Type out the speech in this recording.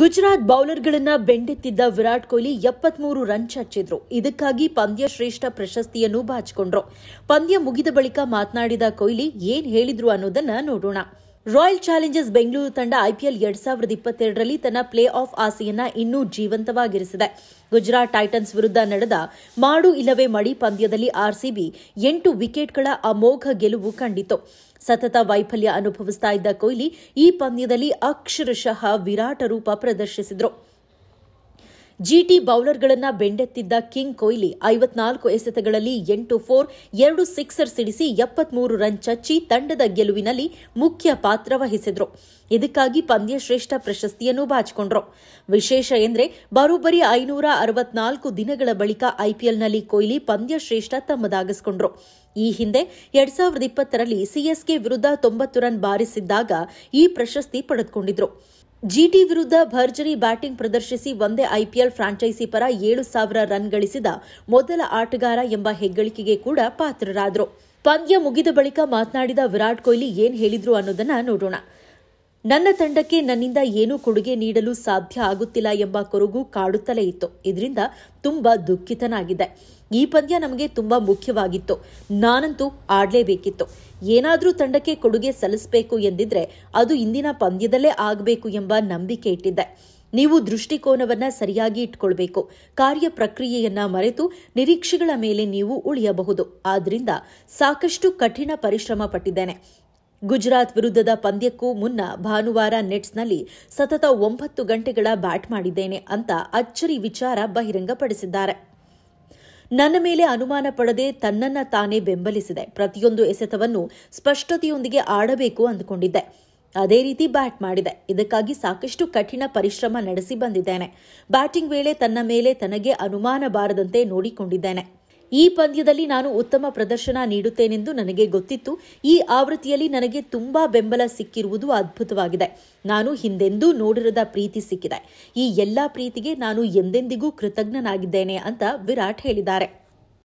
ಗುಜರಾತ್ ಬೌಲರ್ಗಳನ್ನ ಬೆಂಡೆತ್ತಿದ್ದ ವಿರಾಟ್ ಕೊಹ್ಲಿ ಎಪ್ಪತ್ಮೂರು ರನ್ ಚಚ್ಚಿದ್ರು ಇದಕ್ಕಾಗಿ ಪಂದ್ಯ ಶ್ರೇಷ್ಠ ಪ್ರಶಸ್ತಿಯನ್ನು ಬಾಚಿಕೊಂಡ್ರು ಪಂದ್ಯ ಮುಗಿದ ಬಳಿಕ ಮಾತನಾಡಿದ ಕೊಹ್ಲಿ ಏನ್ ಹೇಳಿದ್ರು ಅನ್ನೋದನ್ನ ನೋಡೋಣ ರಾಯಲ್ ಚಾಲೆಂಜರ್ಸ್ ಬೆಂಗಳೂರು ತಂಡ ಐಪಿಎಲ್ ಎರಡ್ ಸಾವಿರದ ಇಪ್ಪತ್ತೆರಡರಲ್ಲಿ ತನ್ನ ಪ್ಲೇ ಆಫ್ ಆಸೆಯನ್ನ ಇನ್ನೂ ಜೀವಂತವಾಗಿರಿಸಿದೆ ಗುಜರಾತ್ ಟೈಟನ್ಸ್ ವಿರುದ್ಧ ನಡೆದ ಮಾಡು ಇಲ್ಲವೇ ಮಡಿ ಪಂದ್ಯದಲ್ಲಿ ಆರ್ಸಿಬಿ ಎಂಟು ವಿಕೆಟ್ಗಳ ಅಮೋಘ ಗೆಲುವು ಕಂಡಿತು ಸತತ ವೈಫಲ್ಯ ಅನುಭವಿಸ್ತಾ ಇದ್ದ ಕೊಹ್ಲಿ ಈ ಪಂದ್ಯದಲ್ಲಿ ಅಕ್ಷರಶಃ ವಿರಾಟ ರೂಪ ಪ್ರದರ್ಶಿಸಿದರು ಜಿಟಿ ಬೌಲರ್ಗಳನ್ನು ಬೆಂಡೆತ್ತಿದ್ದ ಕಿಂಗ್ ಕೊಹ್ಲಿ ಐವತ್ನಾಲ್ಕು ಎಸೆತಗಳಲ್ಲಿ ಎಂಟು ಫೋರ್ ಎರಡು ಸಿಕ್ಸರ್ ಸಿಡಿಸಿ ಎಪ್ಪತ್ಮೂರು ರನ್ ಚಚ್ಚಿ ತಂಡದ ಗೆಲುವಿನಲ್ಲಿ ಮುಖ್ಯ ಪಾತ್ರ ವಹಿಸಿದ್ರು ಇದಕ್ಕಾಗಿ ಪಂದ್ಯಶ್ರೇಷ್ಠ ಪ್ರಶಸ್ತಿಯನ್ನು ಬಾಚಿಕೊಂಡ್ರು ವಿಶೇಷ ಎಂದರೆ ಬರೋಬ್ಬರಿ ಐನೂರ ಅರವತ್ನಾಲ್ಕು ದಿನಗಳ ಬಳಿಕ ಐಪಿಎಲ್ನಲ್ಲಿ ಕೊಹ್ಲಿ ಪಂದ್ಯಶ್ರೇಷ್ಠ ತಮ್ಮದಾಗಿಸಿಕೊಂಡ್ರು ಈ ಹಿಂದೆ ಎರಡ್ ಸಾವಿರದ ಇಪ್ಪತ್ತರಲ್ಲಿ ಸಿಎಸ್ಕೆ ವಿರುದ್ಧ ತೊಂಬತ್ತು ರನ್ ಬಾರಿಸಿದ್ದಾಗ ಈ ಪ್ರಶಸ್ತಿ ಪಡೆದುಕೊಂಡಿದ್ರು ಜಿಟಿ ವಿರುದ್ಧ ಭರ್ಜರಿ ಬ್ಯಾಟಿಂಗ್ ಪ್ರದರ್ಶಿಸಿ ಒಂದೇ ಐಪಿಎಲ್ ಫ್ರಾಂಚೈಸಿ ಪರ ಏಳು ಸಾವಿರ ರನ್ ಗಳಿಸಿದ ಮೊದಲ ಆಟಗಾರ ಎಂಬ ಹೆಗ್ಗಳಿಕೆಗೆ ಕೂಡ ಪಾತ್ರರಾದರು ಪಂದ್ಯ ಮುಗಿದ ಬಳಿಕ ಮಾತನಾಡಿದ ವಿರಾಟ್ ಕೊಹ್ಲಿ ಏನ್ ಹೇಳಿದ್ರು ಅನ್ನೋದನ್ನ ನೋಡೋಣ ನನ್ನ ತಂಡಕ್ಕೆ ನನ್ನಿಂದ ಏನೂ ಕೊಡುಗೆ ನೀಡಲು ಸಾಧ್ಯ ಆಗುತ್ತಿಲ್ಲ ಎಂಬ ಕೊರಗು ಕಾಡುತ್ತಲೇ ಇತ್ತು ಇದರಿಂದ ತುಂಬಾ ದುಃಖಿತನಾಗಿದೆ ಈ ಪಂದ್ಯ ನಮಗೆ ತುಂಬಾ ಮುಖ್ಯವಾಗಿತ್ತು ನಾನಂತೂ ಆಡಲೇಬೇಕಿತ್ತು ಏನಾದರೂ ತಂಡಕ್ಕೆ ಕೊಡುಗೆ ಸಲ್ಲಿಸಬೇಕು ಎಂದಿದ್ರೆ ಅದು ಇಂದಿನ ಪಂದ್ಯದಲ್ಲೇ ಆಗಬೇಕು ಎಂಬ ನಂಬಿಕೆ ಇಟ್ಟಿದ್ದೆ ನೀವು ದೃಷ್ಟಿಕೋನವನ್ನ ಸರಿಯಾಗಿ ಇಟ್ಕೊಳ್ಬೇಕು ಕಾರ್ಯ ಪ್ರಕ್ರಿಯೆಯನ್ನ ಮರೆತು ನಿರೀಕ್ಷೆಗಳ ಮೇಲೆ ನೀವು ಉಳಿಯಬಹುದು ಆದ್ರಿಂದ ಸಾಕಷ್ಟು ಕಠಿಣ ಪರಿಶ್ರಮ ಪಟ್ಟಿದ್ದೇನೆ ಗುಜರಾತ್ ವಿರುದ್ಧದ ಪಂದ್ಯಕ್ಕೂ ಮುನ್ನ ಭಾನುವಾರ ನೆಟ್ಸ್ನಲ್ಲಿ ಸತತ ಒಂಬತ್ತು ಗಂಟೆಗಳ ಬ್ಯಾಟ್ ಮಾಡಿದ್ದೇನೆ ಅಂತ ಅಚ್ಚರಿ ವಿಚಾರ ಬಹಿರಂಗಪಡಿಸಿದ್ದಾರೆ ನನ್ನ ಮೇಲೆ ಅನುಮಾನ ಪಡದೆ ತನ್ನನ್ನ ತಾನೇ ಬೆಂಬಲಿಸಿದೆ ಪ್ರತಿಯೊಂದು ಎಸೆತವನ್ನು ಸ್ಪಷ್ಟತೆಯೊಂದಿಗೆ ಆಡಬೇಕು ಅಂದುಕೊಂಡಿದ್ದೆ ಅದೇ ರೀತಿ ಬ್ಯಾಟ್ ಮಾಡಿದೆ ಇದಕ್ಕಾಗಿ ಸಾಕಷ್ಟು ಕಠಿಣ ಪರಿಶ್ರಮ ನಡೆಸಿ ಬಂದಿದ್ದೇನೆ ಬ್ಯಾಟಿಂಗ್ ವೇಳೆ ತನ್ನ ಮೇಲೆ ತನಗೆ ಅನುಮಾನ ಬಾರದಂತೆ ನೋಡಿಕೊಂಡಿದ್ದೇನೆ ಈ ಪಂದ್ಯದಲ್ಲಿ ನಾನು ಉತ್ತಮ ಪ್ರದರ್ಶನ ನೀಡುತ್ತೇನೆಂದು ನನಗೆ ಗೊತ್ತಿತ್ತು ಈ ಆವೃತ್ತಿಯಲ್ಲಿ ನನಗೆ ತುಂಬಾ ಬೆಂಬಲ ಸಿಕ್ಕಿರುವುದು ಅದ್ಭುತವಾಗಿದೆ ನಾನು ಹಿಂದೆಂದೂ ನೋಡಿರದ ಪ್ರೀತಿ ಸಿಕ್ಕಿದೆ ಈ ಎಲ್ಲಾ ಪ್ರೀತಿಗೆ ನಾನು ಎಂದೆಂದಿಗೂ ಕೃತಜ್ಞನಾಗಿದ್ದೇನೆ ಅಂತ ವಿರಾಟ್ ಹೇಳಿದ್ದಾರೆ